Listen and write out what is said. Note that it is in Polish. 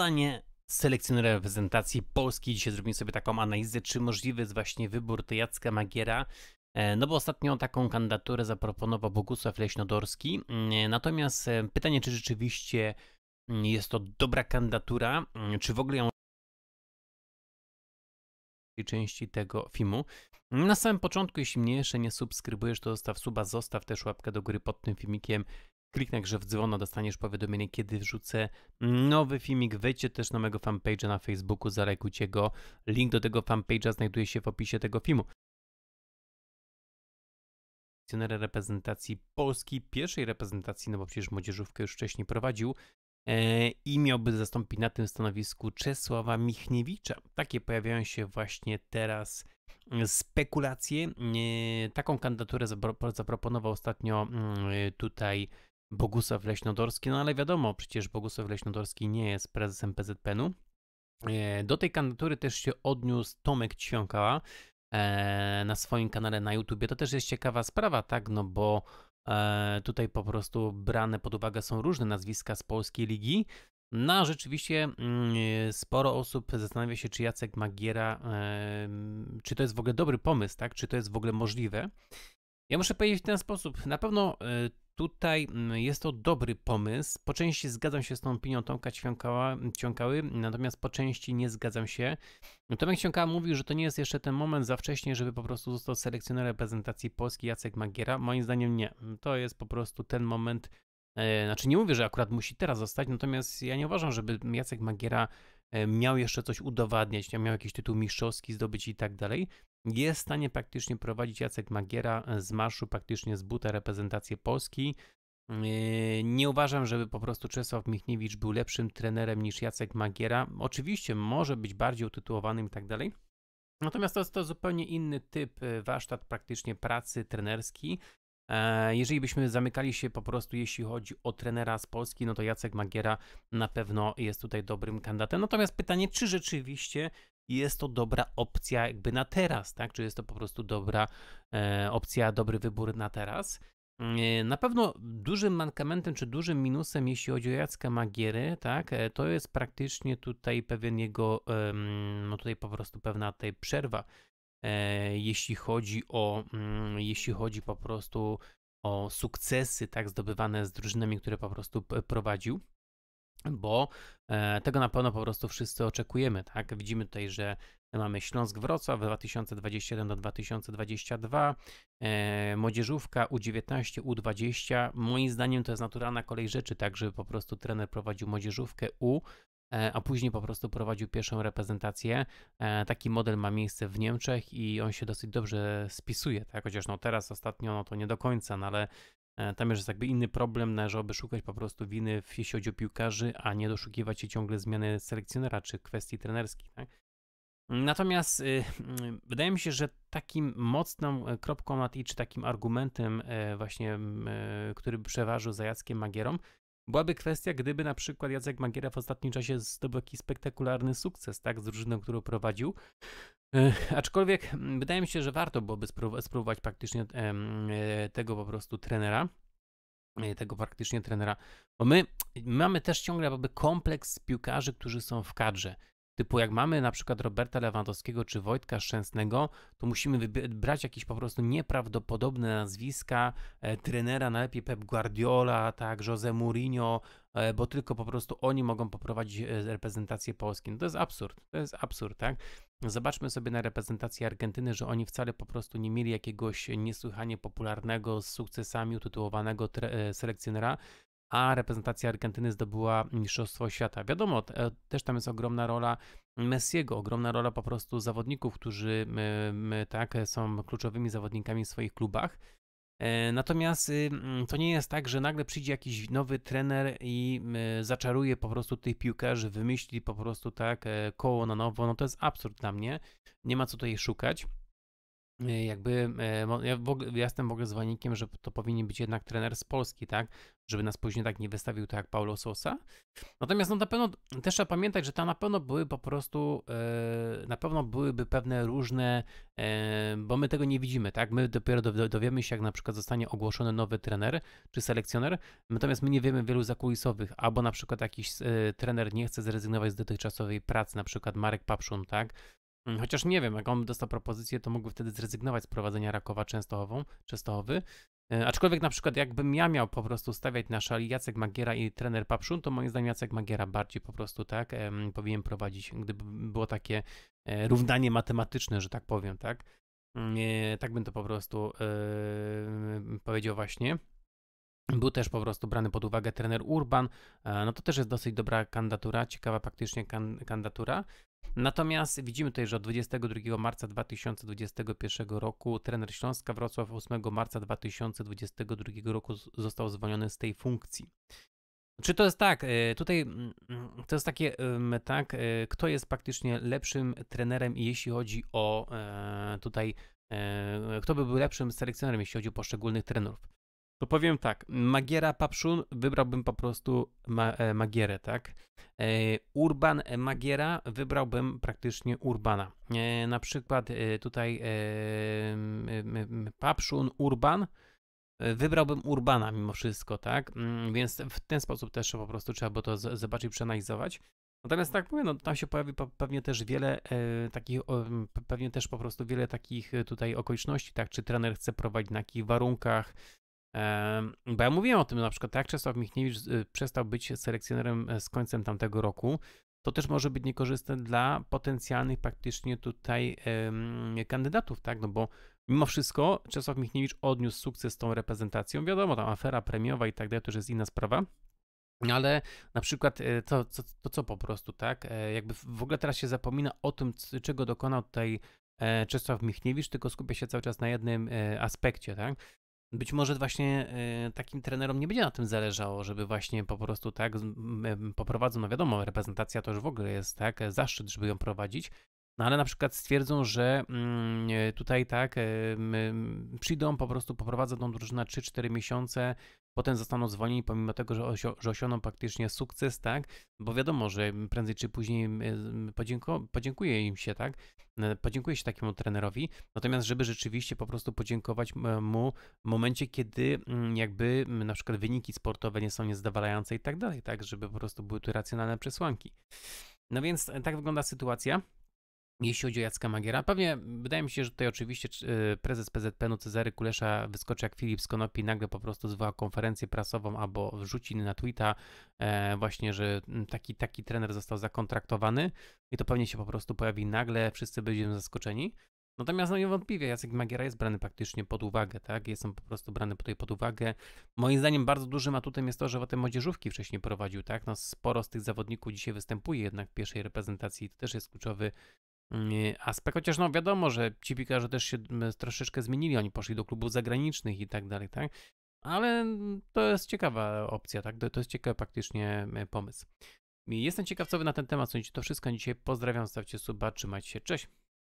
stanie selekcjoner reprezentacji polskiej. Dzisiaj zrobimy sobie taką analizę, czy możliwy jest właśnie wybór tej Jacka Magiera. E, no bo ostatnio taką kandydaturę zaproponował Bogusław Leśnodorski. Mm, e, natomiast e, pytanie, czy rzeczywiście mm, jest to dobra kandydatura, mm, czy w ogóle ją części tego filmu. Na samym początku, jeśli mnie jeszcze nie subskrybujesz, to zostaw suba, zostaw też łapkę do góry pod tym filmikiem. Kliknij że w dzwono, dostaniesz powiadomienie, kiedy wrzucę nowy filmik. Wejdźcie też na mojego fanpage'a na Facebooku, zalajkujcie go. Link do tego fanpage'a znajduje się w opisie tego filmu. reprezentacji Polski, pierwszej reprezentacji, no bo przecież młodzieżówkę już wcześniej prowadził e, i miałby zastąpić na tym stanowisku Czesława Michniewicza. Takie pojawiają się właśnie teraz e, spekulacje. E, taką kandydaturę zaproponował ostatnio mm, tutaj Bogusław Leśnodorski, no ale wiadomo, przecież Bogusław Leśnodorski nie jest prezesem PZPN-u. E, do tej kandydatury też się odniósł Tomek Ćwiąkała e, na swoim kanale na YouTube. To też jest ciekawa sprawa, tak, no bo e, tutaj po prostu brane pod uwagę są różne nazwiska z polskiej ligi. No a rzeczywiście mm, sporo osób zastanawia się, czy Jacek Magiera, mm, czy to jest w ogóle dobry pomysł, tak, czy to jest w ogóle możliwe. Ja muszę powiedzieć w ten sposób, na pewno tutaj mm, jest to dobry pomysł. Po części zgadzam się z tą opinią Tomka Ciąkała, Ciąkały, natomiast po części nie zgadzam się. Tomek Ciąkała mówił, że to nie jest jeszcze ten moment za wcześnie, żeby po prostu został selekcjoner reprezentacji Polski Jacek Magiera. Moim zdaniem nie. To jest po prostu ten moment, e, znaczy nie mówię, że akurat musi teraz zostać, natomiast ja nie uważam, żeby Jacek Magiera E, miał jeszcze coś udowadniać, miał jakiś tytuł mistrzowski zdobyć i tak dalej, jest w stanie praktycznie prowadzić Jacek Magiera z marszu, praktycznie z buta reprezentację Polski. E, nie uważam, żeby po prostu Czesław Michniewicz był lepszym trenerem niż Jacek Magiera. Oczywiście może być bardziej utytułowanym i tak dalej. Natomiast to jest to zupełnie inny typ e, warsztat praktycznie pracy trenerski. E, jeżeli byśmy zamykali się po prostu, jeśli chodzi o trenera z Polski, no to Jacek Magiera na pewno jest tutaj dobrym kandydatem. Natomiast pytanie, czy rzeczywiście jest to dobra opcja jakby na teraz, tak? Czy jest to po prostu dobra e, opcja, dobry wybór na teraz? Mm, e, na pewno dużym mankamentem czy dużym minusem, jeśli chodzi o Jacka Magiery, tak, to jest praktycznie tutaj pewien jego, no tutaj po prostu pewna tej przerwa E, jeśli chodzi o, mm, jeśli chodzi po prostu o sukcesy, tak, zdobywane z drużynami, które po prostu prowadził bo e, tego na pewno po prostu wszyscy oczekujemy, tak? Widzimy tutaj, że mamy Śląsk Wrocław 2021 do 2022, e, młodzieżówka U19, U20. Moim zdaniem to jest naturalna kolej rzeczy, tak, żeby po prostu trener prowadził młodzieżówkę U, E, a później po prostu prowadził pierwszą reprezentację. E, taki model ma miejsce w Niemczech i on się dosyć dobrze spisuje, tak? Chociaż no teraz ostatnio no to nie do końca, no ale e, tam już jest jakby inny problem, należałoby szukać po prostu winy w, jeśli chodzi o piłkarzy, a nie doszukiwać się ciągle zmiany selekcjonera czy kwestii trenerskich, tak? Natomiast y, mm, wydaje mi się, że takim mocną kropką nad i czy takim argumentem właśnie, mm, który przeważył za Jackiem Magierą, Byłaby kwestia, gdyby na przykład Jacek Magiera w ostatnim czasie zdobył jakiś spektakularny sukces, tak, z drużyną, którą prowadził. E, aczkolwiek mm, wydaje mi się, że warto byłoby spróbować praktycznie e, tego po prostu trenera e, tego praktycznie trenera, bo my mamy też ciągle jakby kompleks piłkarzy, którzy są w kadrze. Typu jak mamy na przykład Roberta Lewandowskiego czy Wojtka Szczęsnego, to musimy brać jakieś po prostu nieprawdopodobne nazwiska e, trenera, najlepiej Pep Guardiola, tak, Jose Mourinho, e, bo tylko po prostu oni mogą poprowadzić e, reprezentację Polski. No to jest absurd, to jest absurd, tak? Zobaczmy sobie na reprezentację Argentyny, że oni wcale po prostu nie mieli jakiegoś niesłychanie popularnego z sukcesami utytułowanego e, selekcjonera, a reprezentacja Argentyny zdobyła Mistrzostwo Świata. Wiadomo, też tam jest ogromna rola Messiego, ogromna rola po prostu zawodników, którzy tak są kluczowymi zawodnikami w swoich klubach. E, natomiast y, to nie jest tak, że nagle przyjdzie jakiś nowy trener i zaczaruje po prostu tych piłkarzy, wymyśli po prostu tak e, koło na nowo. No to jest absurd dla mnie. Nie ma co tutaj szukać. E, jakby e, ja, w ogóle, ja jestem w ogóle zwolennikiem, że to powinien być jednak trener z Polski, tak? Żeby nas później tak nie wystawił tak jak Paulo Sosa. Natomiast no, na pewno też trzeba pamiętać, że tam na pewno były po prostu, e, na pewno byłyby pewne różne, bo my tego nie widzimy, tak? My dopiero dowiemy się, jak na przykład zostanie ogłoszony nowy trener czy selekcjoner, natomiast my nie wiemy wielu zakulisowych, albo na przykład jakiś trener nie chce zrezygnować z dotychczasowej pracy, na przykład Marek Papszun, tak? Mm, chociaż nie wiem, jak on dostał propozycję, to mógłby wtedy zrezygnować z prowadzenia Rakowa Częstochową, Częstochowy. E, aczkolwiek na przykład jakbym ja miał po prostu stawiać na szali Jacek Magiera i trener Papszun, to moim zdaniem Jacek Magiera bardziej po prostu tak powinien prowadzić, gdyby było takie e, równanie matematyczne, że tak powiem, tak? Mm, e, tak bym to po prostu powiedział właśnie. Był też po prostu brany pod uwagę trener Urban, no to też jest dosyć dobra kandydatura, ciekawa praktycznie kan kandydatura. Natomiast widzimy tutaj, że od 22 marca 2021 roku trener Śląska Wrocław 8 marca 2022 roku został zwolniony z tej funkcji. Czy to jest tak, y, tutaj mm, mm, to jest takie, tak, y, kto jest praktycznie lepszym trenerem, jeśli chodzi o e, tutaj, e, kto by był lepszym selekcjonerem, jeśli chodzi o poszczególnych trenerów to powiem tak, Magiera Papszun, wybrałbym po prostu ma, e, Magierę, tak? E, Urban Magiera, wybrałbym praktycznie Urbana. E, na przykład e, tutaj e, Papszun, Urban, e, wybrałbym Urbana mimo wszystko, tak? Mm, więc w ten sposób też po prostu trzeba by to z, zobaczyć, przeanalizować. Natomiast tak mówię, no, tam się pojawi pewnie też wiele e, takich, pewnie też po prostu wiele takich tutaj okoliczności, tak, czy trener chce prowadzić na jakich warunkach, bo ja mówiłem o tym na przykład, jak Czesław Michniewicz y, przestał być selekcjonerem e, z końcem tamtego roku, to też może być niekorzystne dla potencjalnych praktycznie tutaj kandydatów, tak? No bo mimo wszystko Czesław Michniewicz odniósł sukces z tą reprezentacją. Wiadomo, tam afera premiowa i tak dalej, to już jest inna sprawa. No ale na przykład e, to, to, to co po prostu, tak? E, jakby w ogóle teraz się zapomina o tym, czego dokonał tutaj Czesław Michniewicz, tylko skupia się cały czas na jednym aspekcie, tak? Być może właśnie e, takim trenerom nie będzie na tym zależało, żeby właśnie po prostu tak poprowadzą, no wiadomo, reprezentacja to już w ogóle jest tak, e, zaszczyt, żeby ją prowadzić, no ale na przykład stwierdzą, że mm, e, tutaj tak, e, przyjdą, po prostu poprowadzą tą drużynę 3-4 miesiące, potem zostaną zwolnieni, pomimo tego, że, osio, że osiągną praktycznie sukces, tak? Bo wiadomo, że prędzej czy później e, podzięko, im się, tak? Podziękuję się takiemu trenerowi, natomiast żeby rzeczywiście po prostu podziękować mu w momencie, kiedy mm, jakby na przykład wyniki sportowe nie są niezadowalające i tak dalej, tak? Żeby po prostu były tu racjonalne przesłanki. No więc tak wygląda sytuacja jeśli chodzi o Jacka Magiera. Pewnie wydaje mi się, że tutaj oczywiście y, prezes PZPN-u Cezary Kulesza wyskoczy jak Filip z Konopi nagle po prostu zwoła konferencję prasową albo wrzuci na tweeta e, właśnie, że mm, taki, taki trener został zakontraktowany i to pewnie się po prostu pojawi nagle, wszyscy będziemy zaskoczeni. Natomiast no niewątpliwie Jacek Magiera jest brany praktycznie pod uwagę, tak? Jest on po prostu brany tutaj pod uwagę. Moim zdaniem bardzo dużym atutem jest to, że te młodzieżówki wcześniej prowadził, tak? No sporo z tych zawodników dzisiaj występuje jednak w pierwszej reprezentacji. To też jest kluczowy Mm, y, aspekt, chociaż no wiadomo, że ci pikarze też się troszeczkę zmienili, oni poszli do klubów zagranicznych i tak dalej, tak? Ale mm, to jest ciekawa opcja, tak? To, jest ciekawy praktycznie pomysł. Jestem ciekaw, co wy na ten temat sądzicie. To wszystko na dzisiaj. Pozdrawiam, stawcie suba, trzymajcie się, cześć!